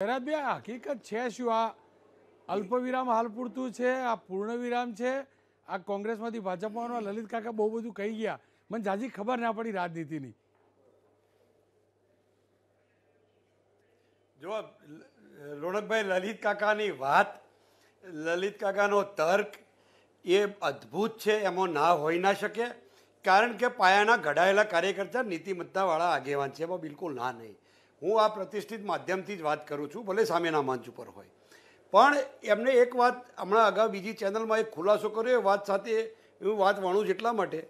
બે હકીકત છે શું આ અલ્પવિરામ હાલ પૂરતું છે આ પૂર્ણ વિરામ છે આ કોંગ્રેસમાંથી ભાજપમાં લલિત કાકા બહુ બધું કહી ગયા મને જાજી ખબર ના પડી રાજનીતિની જો રોણકભાઈ લલિત કાકાની વાત લલિત કાકાનો તર્ક એ અદ્ભુત છે એમાં ના હોઈ ના શકે કારણ કે પાયાના ઘડાયેલા કાર્યકર્તા નીતિમત્તાવાળા આગેવાન છે એમાં બિલકુલ ના નહીં હું આ પ્રતિષ્ઠિત માધ્યમથી જ વાત કરું છું ભલે સામેના મંચ ઉપર હોય પણ એમને એક વાત હમણાં અગાઉ બીજી ચેનલમાં એક ખુલાસો કર્યો એ વાત સાથે એવું વાત વણું એટલા માટે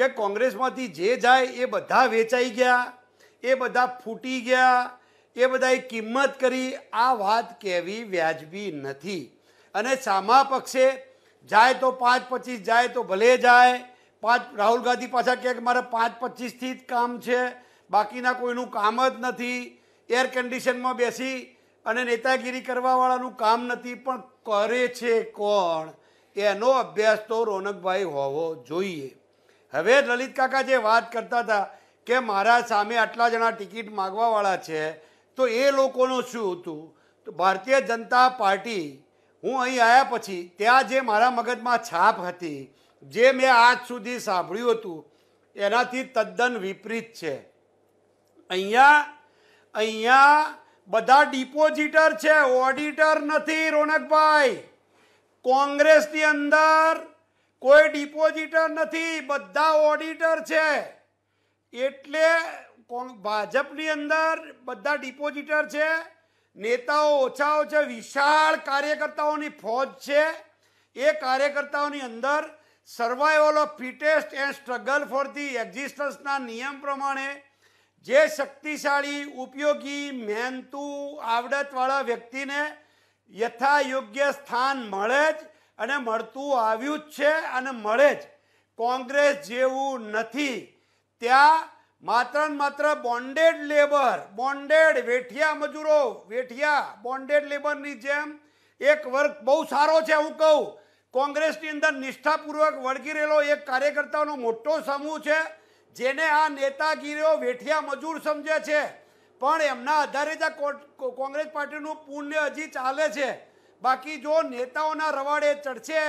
કે કોંગ્રેસમાંથી જે જાય એ બધા વેચાઈ ગયા એ બધા ફૂટી ગયા એ બધાએ કિંમત કરી આ વાત કહેવી વ્યાજબી નથી અને સામા પક્ષે જાય તો પાંચ પચીસ જાય તો ભલે જાય પાંચ રાહુલ ગાંધી પાછા કહે કે મારે પાંચ પચીસથી જ કામ છે બાકીના કોઈનું કામ જ નથી એર કન્ડિશનમાં બેસી અને નેતાગીરી કરવાવાળાનું કામ નથી પણ કરે છે કોણ એનો અભ્યાસ તો રોનકભાઈ હોવો જોઈએ હવે લલિત કાકા જે વાત કરતા હતા કે મારા સામે આટલા જણા ટિકિટ માગવાવાળા છે તો એ લોકોનું શું હતું તો ભારતીય જનતા પાર્ટી હું અહીં આવ્યા પછી ત્યાં જે મારા મગજમાં છાપ હતી જે મેં આજ સુધી સાંભળ્યું હતું એનાથી તદ્દન વિપરીત છે અહીંયા અહીંયા બધા ડિપોઝિટર છે ઓડિટર નથી રોનકભાઈ કોંગ્રેસની અંદર કોઈ ડિપોઝિટર નથી બધા ઓડિટર છે એટલે ભાજપની અંદર બધા ડિપોઝિટર છે નેતાઓ ઓછાઓ છે વિશાળ કાર્યકર્તાઓની ફોજ છે એ કાર્યકર્તાઓની અંદર survival of fittest and struggle for the એક્ઝિસ્ટન્સના નિયમ પ્રમાણે જે શક્તિશાળી ઉપયોગી મહેનતુ આવડતવાળા વ્યક્તિને યથાયોગ્ય સ્થાન મળે જ અને મળતું આવ્યું જ છે અને મળે જ કોંગ્રેસ જેવું નથી ત્યાં માત્ર ને માત્ર બોન્ડેડ લેબર બોન્ડેડ વેઠિયા મજૂરો વેઠિયા બોન્ડેડ લેબરની જેમ એક વર્ગ બહુ સારો છે હું કહું કોંગ્રેસની અંદર નિષ્ઠાપૂર્વક વળગી રહેલો એક કાર્યકર્તાઓનો મોટો સમૂહ છે જેને આ નેતાગીરીઓ વેઠિયા મજૂર સમજે છે પણ એમના આધારે જ આ કોંગ્રેસ પાર્ટીનું પુણ્ય હજી ચાલે છે બાકી જો નેતાઓના રવાડે ચડશે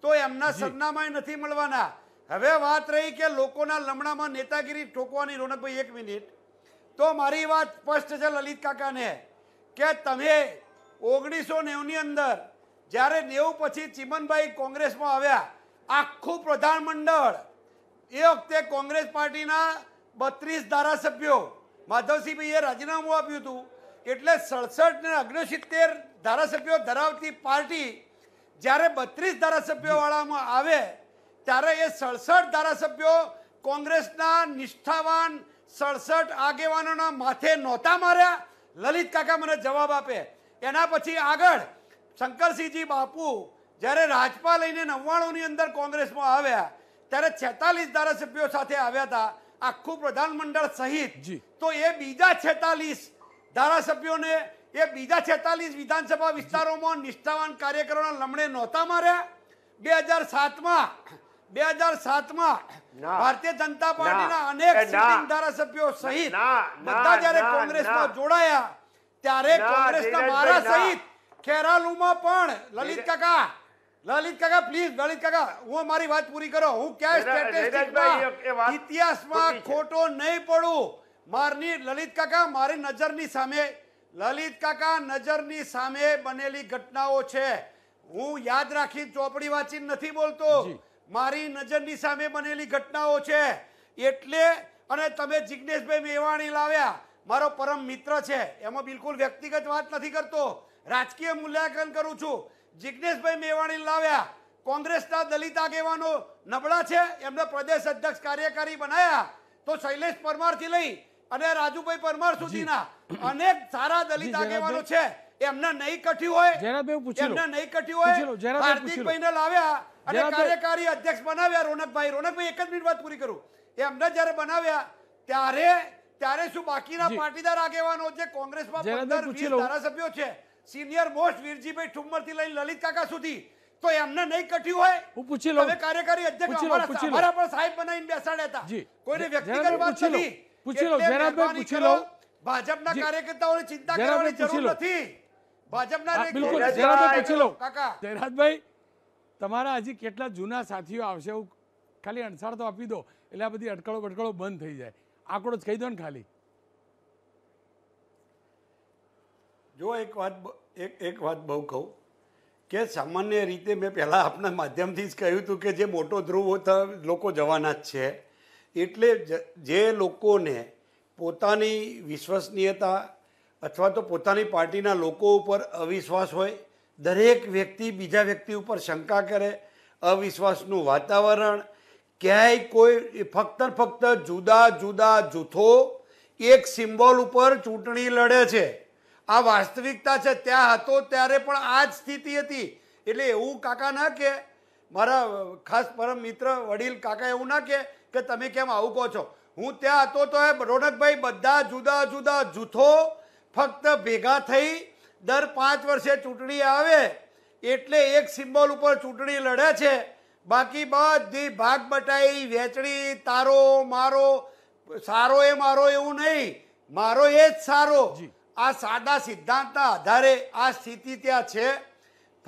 તો એમના સરનામાય નથી મળવાના હવે વાત રહી કે લોકોના લમણામાં નેતાગીરી ઠોકવાની રોનકભાઈ એક મિનિટ તો મારી વાત સ્પષ્ટ છે લલિત કાકાને કે તમે ઓગણીસો નેવુંની અંદર જ્યારે નેવું પછી ચિમનભાઈ કોંગ્રેસમાં આવ્યા આખું પ્રધાનમંડળ એ વખતે કોંગ્રેસ પાર્ટીના બત્રીસ ધારાસભ્યો માધવસિંહભાઈએ રાજીનામું આપ્યું હતું એટલે સડસઠ ને અગ્નસિત્તેર ધારાસભ્યો ધરાવતી પાર્ટી જ્યારે બત્રીસ ધારાસભ્યોવાળામાં આવે ત્યારે એ સડસઠ ધારાસભ્યો કોંગ્રેસના નિષ્ઠાવાન સડસઠ આગેવાનોના માથે નહોતા માર્યા લલિત કાકા મને જવાબ આપે એના પછી આગળ શંકરસિંહજી બાપુ જ્યારે રાજપા લઈને નવ્વાણુંની અંદર કોંગ્રેસમાં આવ્યા ત્યારે છેતાલીસ ધારાસભ્યો સાથે આવ્યા હતા આખું પ્રધાનમંડળ સહિત તો એ બીજા છેતાલીસ ધારાસભ્યોને એ બીજા છેતાલીસ વિધાનસભા વિસ્તારોમાં નિષ્ઠાવાન કાર્યકરોના લમણે નહોતા માર્યા બે હજાર સાતમાં બે હજાર સાતમાં ભારતીય જનતા પાર્ટીના અનેક સિટિંગ ધારાસભ્યો સહિત બધા જ્યારે કોંગ્રેસમાં જોડાયા ત્યારે કોંગ્રેસના મારા સહિત ખેરાલુમાં પણ લલિત કાકા લલિત કાકા પ્લીઝ લલિત કાકા હું મારી વાત પૂરી કરો હું ક્યાં સ્ટેટિસ્ટિકમાં ઇતિહાસમાં ખોટો નહીં પડું મારની લલિત કાકા મારી નજરની સામે લલિત કાકા નજરની સામે બનેલી ઘટનાઓ છે હું યાદ રાખી ચોપડી વાંચી નથી બોલતો મારી નજરની સામે બનેલી ઘટનાઓ છે એટલે અને તમે જિજ્ઞેશભાઈ મેવાણી લાવ્યા મારો પરમ મિત્ર છે એમાં બિલકુલ વ્યક્તિગત વાત નથી કરતો રાજકીય મૂલ્યાંકન કરું છું જિજ્ઞેશભાઈ મેવાણી લાવ્યા કોંગ્રેસના દલિત આગેવાનો નબળા છે એમને પ્રદેશ અધ્યક્ષ કાર્યકારી બનાયા તો શૈલેષ પરમારથી લઈ અને રાજુભાઈ પરમાર સુધીના અનેક સારા દલિત આગેવાનો છે એમને નહીં કઠ્યું હોય એમને નહીં કઠ્યું હોય હાર્દિકભાઈને લાવ્યા અને કાર્યકારી અધ્યક્ષ બનાવ્યા રોનકભાઈ રોનકભાઈ એક જ મિનિટ વાત પૂરી કરું એમને જયારે બનાવ્યા ત્યારે ત્યારે શું બાકીના પાટીદાર આગેવાનો જે કોંગ્રેસમાં પંદર વીસ ધારાસભ્યો છે સિનિયર મોસ્ટ વીરજીભાઈ ઠુમ્મરથી લઈને લલિત કાકા સુધી તો એમને નહીં કટ્યું હોય હું પૂછી લઉં કાર્યકારી અધ્યક્ષ અમારા સાહેબ બનાવીને બેસાડ્યા હતા કોઈને વ્યક્તિગત વાત નથી પૂછી લઉં જયરાજભાઈ પૂછી લઉં ભાજપના કાર્યકર્તાઓની ચિંતા કરવાની જરૂર નથી ભાજપના બિલકુલ જયરાજભાઈ પૂછી લઉં કાકા જયરાજભાઈ તમારા હજી કેટલા જૂના સાથીઓ આવશે એવું ખાલી અણસાર તો આપી દો એટલે આ બધી અટકળો બટકળો બંધ થઈ જાય આંકડો જ કહી દો ને ખાલી જો એક વાત એક એક વાત બહુ કહું કે સામાન્ય રીતે મેં પહેલાં આપના માધ્યમથી જ કહ્યું હતું કે જે મોટો ધ્રુવ લોકો જવાના જ છે એટલે જે લોકોને પોતાની વિશ્વસનીયતા અથવા તો પોતાની પાર્ટીના લોકો ઉપર અવિશ્વાસ હોય દરેક વ્યક્તિ બીજા વ્યક્તિ ઉપર શંકા કરે અવિશ્વાસનું વાતાવરણ ક્યાંય કોઈ ફક્ત ફક્ત જુદા જુદા જૂથો એક સિમ્બોલ ઉપર ચૂંટણી લડે છે આ વાસ્તવિકતા છે ત્યાં હતો ત્યારે પણ આ જ સ્થિતિ હતી એટલે એવું કાકા ના કે મારા ખાસ પરમ મિત્ર વડીલ કાકા એવું ના કે કે તમે કેમ આવું કહો છો હું ત્યાં હતો તો એ રોનકભાઈ બધા જુદા જુદા જૂથો ફક્ત ભેગા થઈ દર પાંચ વર્ષે ચૂંટણી આવે એટલે એક સિમ્બોલ ઉપર ચૂંટણી લડે છે બાકી બધી ભાગ બટાઈ વેચણી તારો મારો સારો એ મારો એવું નહીં મારો એ જ સારો આ સાદા સિદ્ધાંતના આધારે આ સ્થિતિ ત્યાં છે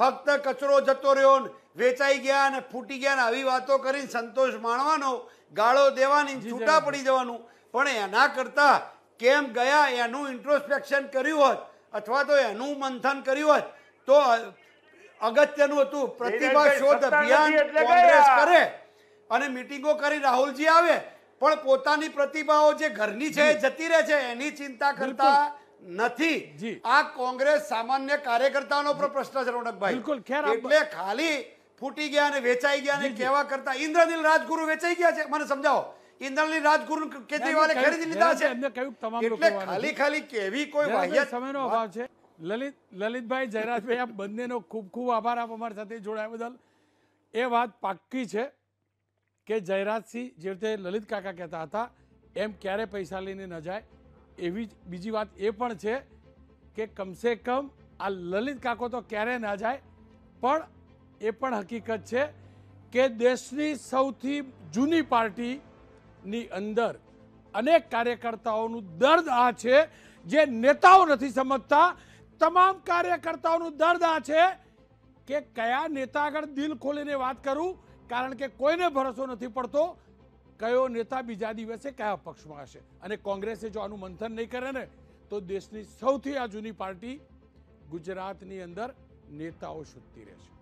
ફક્ત કચરો જતો રહ્યો વેચાઈ ગયા અને ફૂટી ગયા આવી વાતો કરીને સંતોષ માણવાનો ગાળો દેવાની છૂટા પડી જવાનું પણ એના કરતાં કેમ ગયા એનું ઇન્ટ્રોસ્પેક્શન કર્યું હોત અથવા તો એનું મંથન કર્યું હોત તો અગત્યનું હતું પ્રતિભા શોધ અભિયાન કોંગ્રેસ કરે અને મિટિંગો કરી રાહુલજી આવે પણ પોતાની પ્રતિભાઓ જે ઘરની છે જતી રહે છે એની ચિંતા કરતા નથી આ કોંગ્રેસ સામાન્ય કાર્યકર્તાનો પણ પ્રશ્ન છે રોનકભાઈ એટલે ખાલી ફૂટી ગયા અને વેચાઈ ગયા અને કેવા કરતા ઇન્દ્રનીલ રાજગુરુ વેચાઈ ગયા છે મને સમજાવો ઇન્દ્રનીલ રાજગુરુ આભાર આપ સાથે જોડાયા બદલ એ વાત પાક્કી છે કે જયરાજસિંહ જે રીતે લલિત કાકા કેતા હતા એમ ક્યારે પૈસા લઈને ન જાય એવી જ બીજી વાત એ પણ છે કે કમસે કમ આ લલિત કાકો તો ક્યારેય ના જાય પણ એ પણ હકીકત છે કે દેશની સૌથી જૂની પાર્ટીની અંદર અનેક કાર્યકર્તાઓનું દર્દ આ છે જે નેતાઓ નથી સમજતા તમામ કાર્યકર્તાઓનું દર્દ આ છે કે કયા નેતા આગળ દિલ ખોલીને વાત કરું કારણ કે કોઈને ભરોસો નથી પડતો કયો નેતા બીજા દિવસે કયા પક્ષમાં હશે અને કોંગ્રેસે જો આનું મંથન નહીં કરે ને તો દેશની સૌથી આ જૂની પાર્ટી ગુજરાતની અંદર નેતાઓ શોધતી રહેશે